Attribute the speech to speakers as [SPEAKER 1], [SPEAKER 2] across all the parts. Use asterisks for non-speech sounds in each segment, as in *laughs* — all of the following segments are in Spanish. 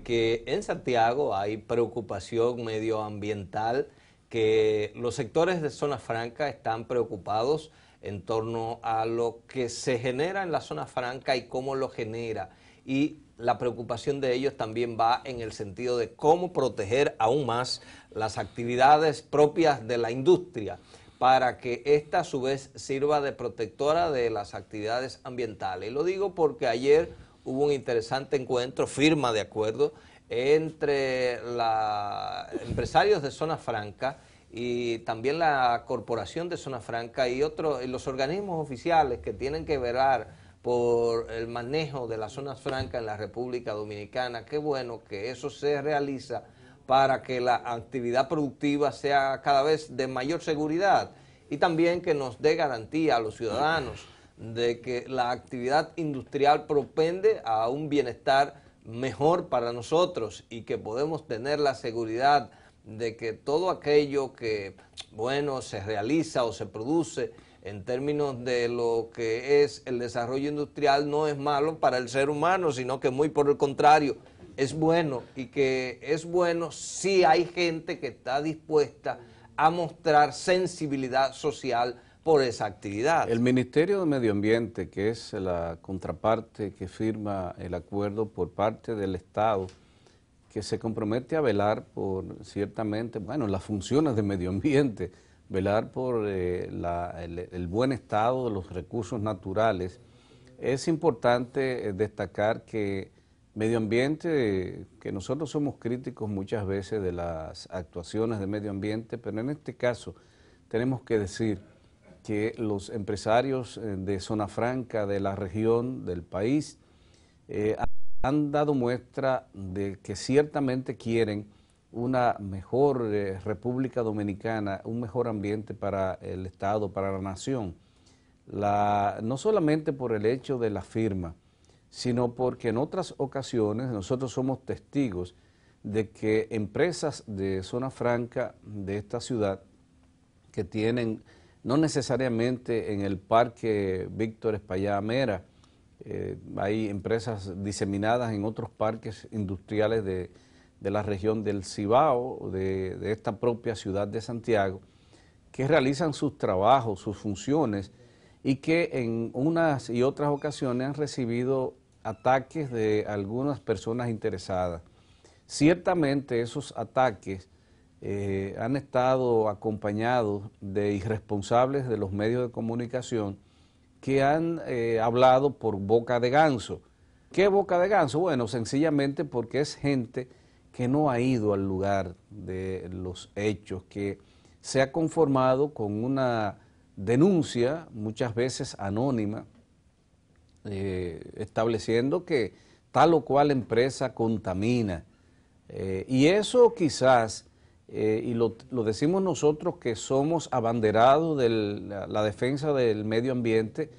[SPEAKER 1] que en Santiago hay preocupación medioambiental, que los sectores de zona franca están preocupados en torno a lo que se genera en la zona franca y cómo lo genera. Y la preocupación de ellos también va en el sentido de cómo proteger aún más las actividades propias de la industria para que ésta a su vez sirva de protectora de las actividades ambientales. Lo digo porque ayer hubo un interesante encuentro, firma de acuerdo, entre los empresarios de Zona Franca y también la Corporación de Zona Franca y otros los organismos oficiales que tienen que velar por el manejo de la Zona Franca en la República Dominicana. Qué bueno que eso se realiza para que la actividad productiva sea cada vez de mayor seguridad y también que nos dé garantía a los ciudadanos de que la actividad industrial propende a un bienestar mejor para nosotros y que podemos tener la seguridad de que todo aquello que, bueno, se realiza o se produce en términos de lo que es el desarrollo industrial no es malo para el ser humano, sino que muy por el contrario, es bueno y que es bueno si hay gente que está dispuesta a mostrar sensibilidad social por esa actividad. El
[SPEAKER 2] Ministerio de Medio Ambiente, que es la contraparte que firma el acuerdo por parte del Estado, que se compromete a velar por, ciertamente, bueno, las funciones de medio ambiente, velar por eh, el, el, buen estado de los recursos naturales. Es importante eh, destacar que medio ambiente, que nosotros somos críticos muchas veces de las actuaciones de medio ambiente, pero en este caso tenemos que decir que los empresarios eh, de zona franca, de la región, del país, eh, han dado muestra de que ciertamente quieren una mejor eh, República Dominicana, un mejor ambiente para el Estado, para la nación. no solamente por el hecho de la firma, sino porque en otras ocasiones nosotros somos testigos de que empresas de zona franca de esta ciudad que tienen no necesariamente en el parque Víctor Espallá Mera, eh, hay empresas diseminadas en otros parques industriales de, la región del Cibao, de, esta propia ciudad de Santiago, que realizan sus trabajos, sus funciones y que en unas y otras ocasiones han recibido ataques de algunas personas interesadas. Ciertamente esos ataques eh, han estado acompañados de irresponsables de los medios de comunicación que han eh, hablado por boca de ganso. ¿Qué boca de ganso? Bueno, sencillamente porque es gente que no ha ido al lugar de los hechos, que se ha conformado con una denuncia, muchas veces anónima, eh, estableciendo que tal o cual empresa contamina. y eso quizás eh, y lo, decimos nosotros que somos abanderados de la, defensa del medio ambiente,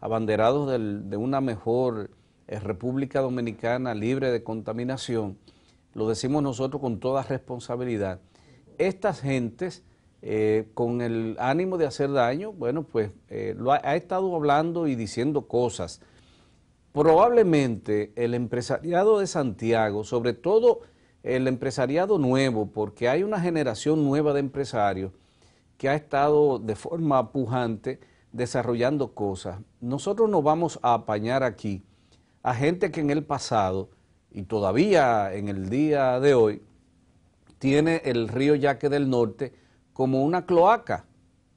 [SPEAKER 2] abanderados de una mejor eh, República Dominicana libre de contaminación, lo decimos nosotros con toda responsabilidad. Estas gentes, eh, con el ánimo de hacer daño, bueno, pues ha estado hablando y diciendo cosas. Probablemente el empresariado de Santiago, sobre todo el empresariado nuevo, porque hay una generación nueva de empresarios que ha estado de forma pujante desarrollando cosas. Nosotros nos vamos a apañar aquí a gente que en el pasado y todavía en el día de hoy tiene el río Yaque del Norte como una cloaca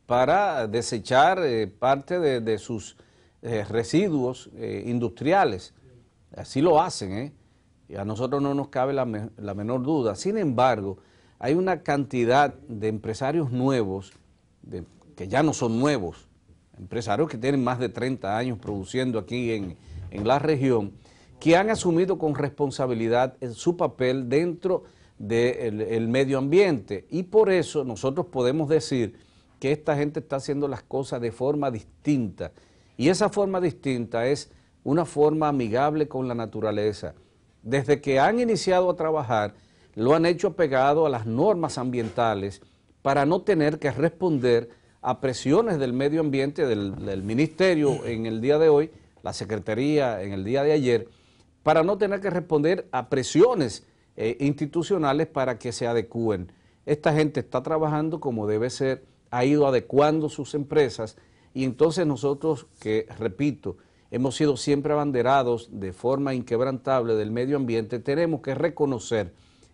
[SPEAKER 2] para desechar eh, parte de, sus eh, residuos eh, industriales. Así lo hacen, ¿eh? a nosotros no nos cabe la, menor duda. Sin embargo, hay una cantidad de empresarios nuevos, que ya no son nuevos, empresarios que tienen más de 30 años produciendo aquí en, la región, que han asumido con responsabilidad su papel dentro del medio ambiente. Y por eso nosotros podemos decir que esta gente está haciendo las cosas de forma distinta. Y esa forma distinta es una forma amigable con la naturaleza, desde que han iniciado a trabajar, lo han hecho pegado a las normas ambientales para no tener que responder a presiones del medio ambiente, del, ministerio en el día de hoy, la Secretaría en el día de ayer, para no tener que responder a presiones eh, institucionales para que se adecúen. Esta gente está trabajando como debe ser, ha ido adecuando sus empresas y entonces nosotros, que repito, hemos sido siempre abanderados de forma inquebrantable del medio ambiente, tenemos que reconocer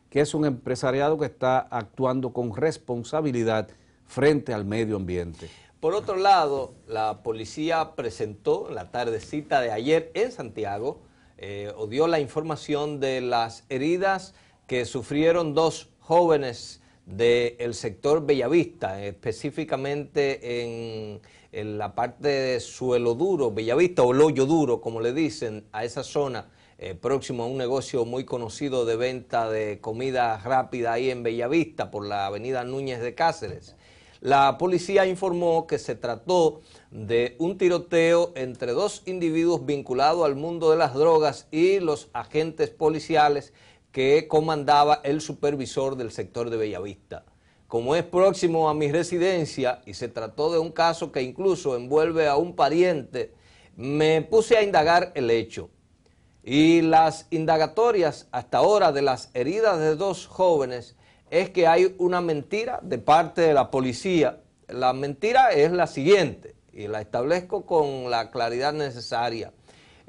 [SPEAKER 2] que es un empresariado que está actuando con responsabilidad frente al medio ambiente.
[SPEAKER 1] Por otro lado, la policía presentó la tardecita de ayer en Santiago eh, o dio la información de las heridas que sufrieron dos jóvenes del sector Bellavista, específicamente en, la parte de suelo duro, Bellavista o loyo duro, como le dicen a esa zona, eh, próximo a un negocio muy conocido de venta de comida rápida ahí en Bellavista por la avenida Núñez de Cáceres. La policía informó que se trató de un tiroteo entre dos individuos vinculados al mundo de las drogas y los agentes policiales que comandaba el supervisor del sector de Bellavista. Como es próximo a mi residencia y se trató de un caso que incluso envuelve a un pariente, me puse a indagar el hecho. Y las indagatorias hasta ahora de las heridas de dos jóvenes es que hay una mentira de parte de la policía. La mentira es la siguiente, y la establezco con la claridad necesaria.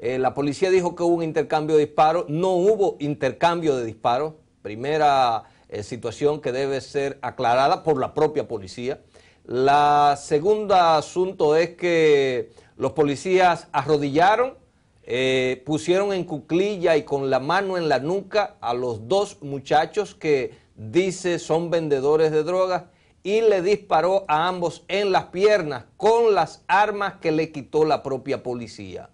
[SPEAKER 1] Eh, la policía dijo que hubo un intercambio de disparos, no hubo intercambio de disparos, primera eh, situación que debe ser aclarada por la propia policía. La segunda asunto es que los policías arrodillaron, eh, pusieron en cuclilla y con la mano en la nuca a los dos muchachos que dice son vendedores de drogas y le disparó a ambos en las piernas con las armas que le quitó la propia policía.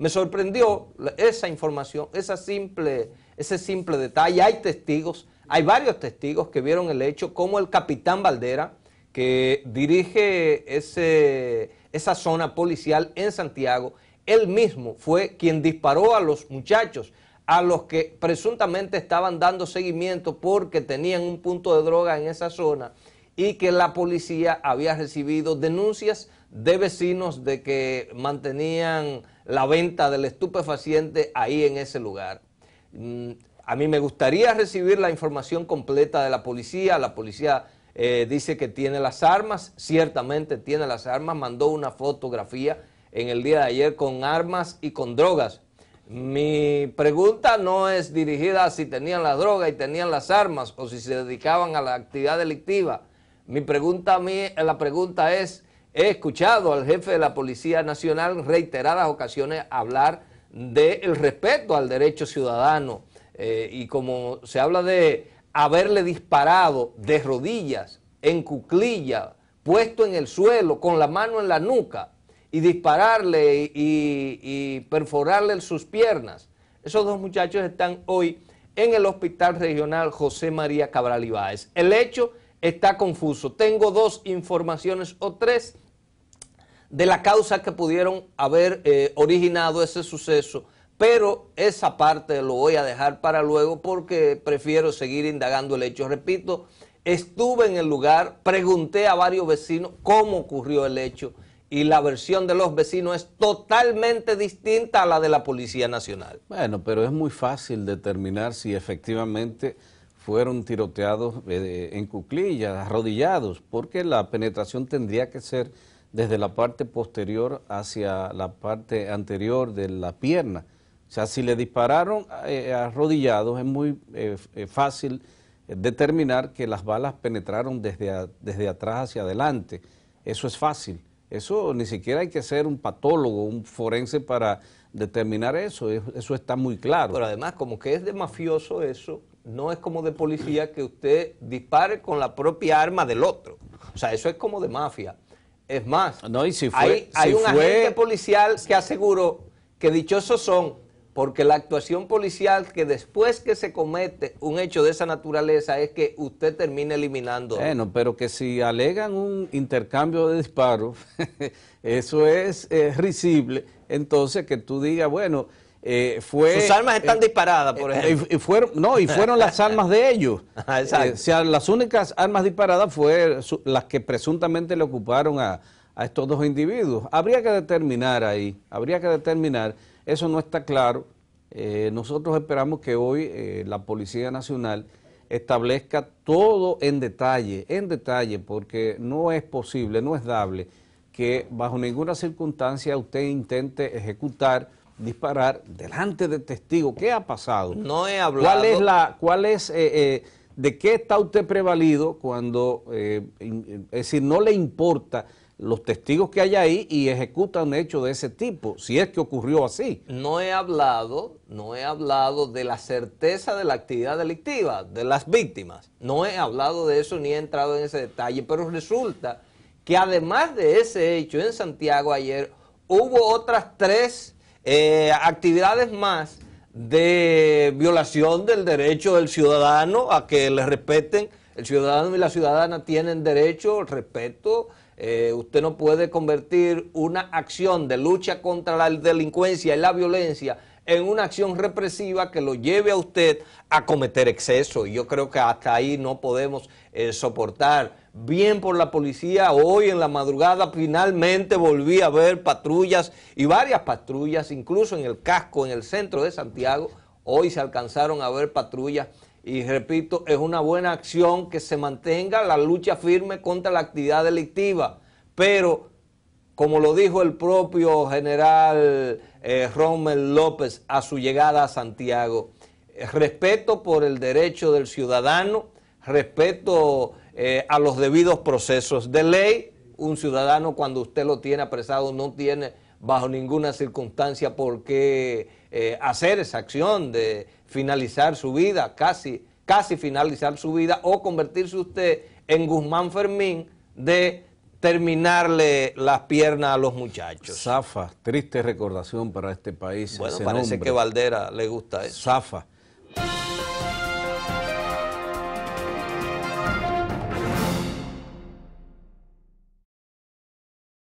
[SPEAKER 1] Me sorprendió esa información, esa simple, ese simple detalle. Hay testigos, hay varios testigos que vieron el hecho, como el capitán Valdera, que dirige ese, esa zona policial en Santiago, él mismo fue quien disparó a los muchachos, a los que presuntamente estaban dando seguimiento porque tenían un punto de droga en esa zona y que la policía había recibido denuncias de vecinos de que mantenían la venta del estupefaciente ahí en ese lugar. Mm, a mí me gustaría recibir la información completa de la policía. La policía eh, dice que tiene las armas, ciertamente tiene las armas, mandó una fotografía en el día de ayer con armas y con drogas. Mi pregunta no es dirigida a si tenían la droga y tenían las armas o si se dedicaban a la actividad delictiva. Mi pregunta a mí, la pregunta es He escuchado al jefe de la Policía Nacional reiteradas ocasiones hablar del respeto al derecho ciudadano eh, y como se habla de haberle disparado de rodillas, en cuclilla, puesto en el suelo, con la mano en la nuca y dispararle y, y perforarle sus piernas. Esos dos muchachos están hoy en el Hospital Regional José María Cabral Ibáez. El hecho está confuso. Tengo dos informaciones o tres de la causa que pudieron haber eh, originado ese suceso, pero esa parte lo voy a dejar para luego porque prefiero seguir indagando el hecho. Repito, estuve en el lugar, pregunté a varios vecinos cómo ocurrió el hecho y la versión de los vecinos es totalmente distinta a la de la Policía Nacional.
[SPEAKER 2] Bueno, pero es muy fácil determinar si efectivamente fueron tiroteados eh, en cuclillas, arrodillados, porque la penetración tendría que ser desde la parte posterior hacia la parte anterior de la pierna. O sea, si le dispararon eh, arrodillados es muy eh, fácil determinar que las balas penetraron desde, desde atrás hacia adelante. Eso es fácil. Eso ni siquiera hay que ser un
[SPEAKER 1] patólogo, un forense para determinar eso. Eso está muy claro. Pero además, como que es de mafioso eso, no es como de policía que usted dispare con la propia arma del otro. O sea, eso es como de mafia. Es más, no, hay, un agente policial que aseguró que dichosos son porque la actuación policial que después que se comete un hecho de esa naturaleza es que usted termine eliminando. Bueno,
[SPEAKER 2] pero que si alegan un intercambio de disparos, *laughs* eso es, es eh, risible. Entonces que tú digas, bueno, eh, Sus armas están eh, disparadas, por eh, ejemplo. y fueron, no, y fueron las armas *laughs* de ellos. *laughs* Ah, las únicas armas disparadas fueron las que presuntamente le ocuparon a, a, estos dos individuos. Habría que determinar ahí, habría que determinar, eso no está claro. nosotros esperamos que hoy la Policía Nacional establezca todo en detalle, en detalle, porque no es posible, no es dable que bajo ninguna circunstancia usted intente ejecutar disparar delante de testigos. ¿Qué ha pasado? No he hablado. ¿Cuál es la, cuál es, eh, eh, de qué está usted prevalido cuando, eh, es decir, no le importa los testigos que hay ahí y ejecuta un hecho de ese tipo, si es que ocurrió así.
[SPEAKER 1] No he hablado, no he hablado de la certeza de la actividad delictiva, de las víctimas. No he hablado de eso ni he entrado en ese detalle, pero resulta que además de ese hecho en Santiago ayer, hubo otras tres eh, actividades más de violación del derecho del ciudadano a que le respeten. El ciudadano y la ciudadana tienen derecho respeto. Eh, usted no puede convertir una acción de lucha contra la delincuencia y la violencia en una acción represiva que lo lleve a usted a cometer exceso. Y yo creo que hasta ahí no podemos eh, soportar. Bien por la policía, hoy en la madrugada finalmente volví a ver patrullas y varias patrullas, incluso en el casco, en el centro de Santiago, hoy se alcanzaron a ver patrullas y repito, es una buena acción que se mantenga la lucha firme contra la actividad delictiva, pero como lo dijo el propio general eh, Rommel López a su llegada a Santiago, respeto por el derecho del ciudadano, respeto eh, a los debidos procesos de ley. Un ciudadano cuando usted lo tiene apresado no tiene bajo ninguna circunstancia por qué eh, hacer esa acción de finalizar su vida, casi, casi finalizar su vida o convertirse usted en Guzmán Fermín de terminarle las piernas a los muchachos. Zafa, triste recordación para este país. Bueno, parece que Valdera le gusta eso. Zafa.